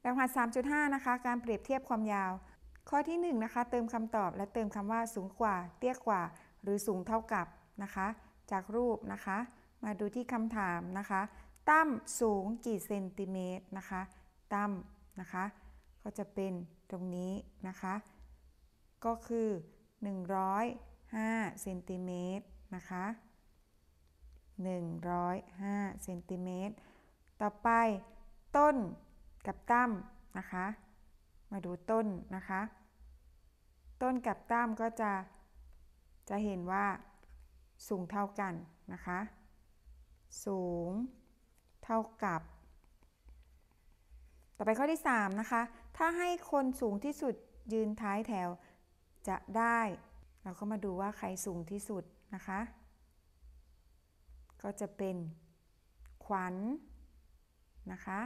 แบบหัด3.5นะคะ การเปรียบเทียบความยาว ข้อที่1นะคะ เติมคำตอบและเติมคำว่าสูงกว่า เตี้ย กว่า หรือสูงเท่ากับนะคะ จากรูปนะคะ มาดูที่คำถามนะคะตั้มสูงกี่เซนติเมตรนะคะตั้มนะคะ ก็จะเป็นตรงนี้นะคะ ก็คือ105เซนติเมตรนะคะ105เซนติเมตรต่อไปต้นกับตั้มนะคะ มาดูต้นนะคะ ต้นกับตั้มก็จะจะเห็นว่าสูงเท่ากันนะคะ สูงเท่ากับต่อไปข้อที่ 3 นะคะ ถ้าให้คนสูงที่สุดยืนท้ายแถวจะได้ เราก็มาดูว่าใครสูงที่สุดนะคะ ก็จะเป็นขวัญนนะคะ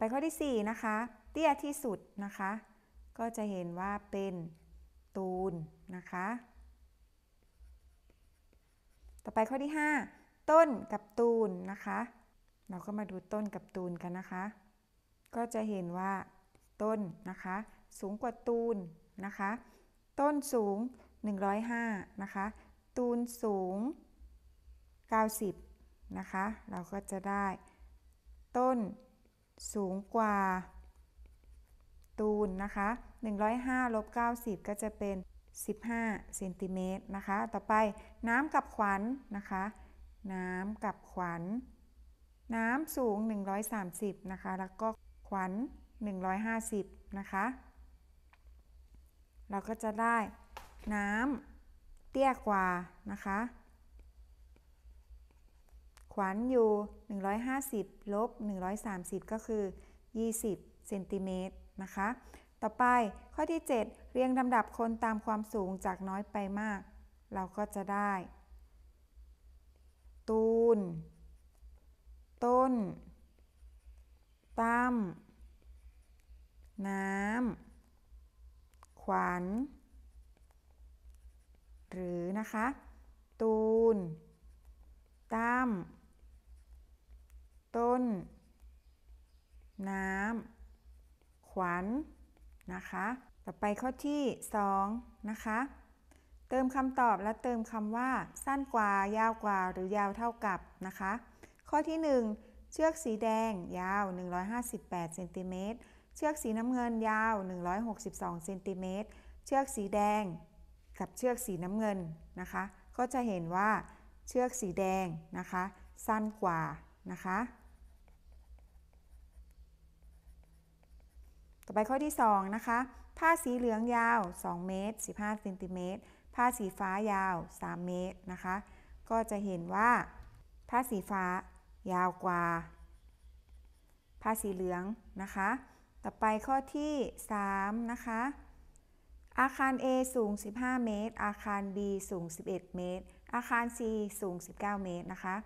ไป ข้อที่4นะคะ เตี้ยที่สุด นะคะ ก็จะเห็นว่าเป็นตูนนะคะ ต่อไปข้อที่ 5 ต้นกับตูนนะคะ เราก็มาดูต้นกับตูนกันนะคะ ก็จะเห็นว่าต้น นะคะ สูงกว่าตูนนะคะ ต้นสูง 105นะคะ ตูนสูง 90นะคะ เราก็จะได้ต้นสูงกว่าตูนนะคะ 105ลบ90 ก็จะเป็น 15เซนติเมตรนะคะ ต่อไปน้ำกับขวัญนนะคะ น้ำกับขวัญ น้ำสูง 130 นะคะ แล้วก็ขวัญ 150 นะคะ เราก็จะได้น้ำเตี้ยกว่านะคะขวานอยู่ 150 ลบ 130 ก็คือ 20เซนติเมตรนะคะ ต่อไปข้อที่ 7 เรียงลำดับคนตามความสูงจากน้อยไปมาก เราก็จะได้ ตูน ต้นตั้มน้ำ ขวัญหรือนะคะ ตูนตั้มต้น น้ำขวัญนนะคะ ต่อไปข้อที่2นะคะ เติมคำตอบและเติมคำว่า สั้นกว่ายาวกว่าหรือยาวเท่ากับนะคะ ข้อที่ 1 เชือกสีแดงยาว 158เซนติเมตรเชือกสีน้ำเงินยาว 162เซนติเมตรเชือกสีแดง กับเชือกสีน้ำเงินนะคะก็จะเห็นว่า เชือกสีแดงนะคะสั้นกว่านะคะ ต่อไปข้อที่ 2 นะคะ ผ้าสีเหลืองยาว 2 เมตร 15เซนติเมตรผ้าสีฟ้ายาว 3 เมตร นะคะ ก็จะเห็นว่า ผ้าสีฟ้ายาวกว่า ผ้าสีเหลืองนะคะ ต่อไปข้อที่ 3 นะคะ อาคาร A สูง 15 เมตร อาคาร B สูง 11 เมตร อาคาร C สูง 19 เมตรนะคะ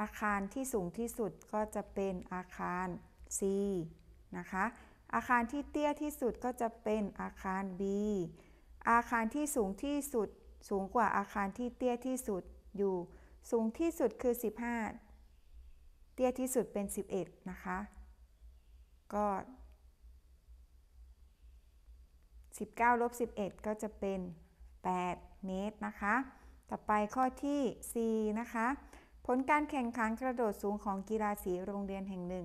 อาคารที่สูงที่สุดก็จะเป็นอาคาร C นะคะ อาคารที่เตี้ยที่สุดก็จะเป็นอาคาร B อาคารที่สูงที่สุดสูงกว่าอาคารที่เตี้ยที่สุดอยู่ สูงที่สุดคือ 15 เตี้ยที่สุดเป็น 11นะคะ ก็ 19ลบ11 ก็จะเป็น 8 เมตร นะคะ ต่อไปข้อที่ C นะคะผลการแข่งขันกระโดดสูงของกีฬาสีโรงเรียนแห่งหนึ่ง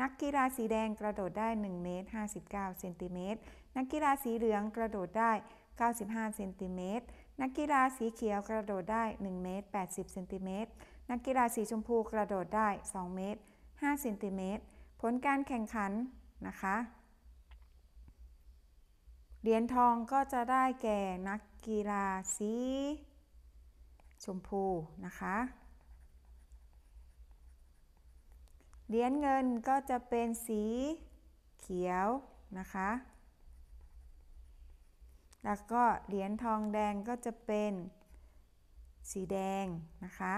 นักกีฬาสีแดงกระโดดได้1เมตร59เซนติเมตรนักกีฬาสีเหลืองกระโดดได้ 95เซนติเมตรนักกีฬาสีเขียวกระโดดได้1เมตร80เซนติเมตรนักกีฬาสีชมพูกระโดดได้2 เมตร5เซนติเมตรผลการแข่งขันนะคะเหรียญทองก็จะได้แก่นักกีฬาสี ชมพูนะคะเหรียญเงินก็จะเป็นสีเขียวนะคะ แล้วก็เหรียญทองแดงก็จะเป็นสีแดงนะคะ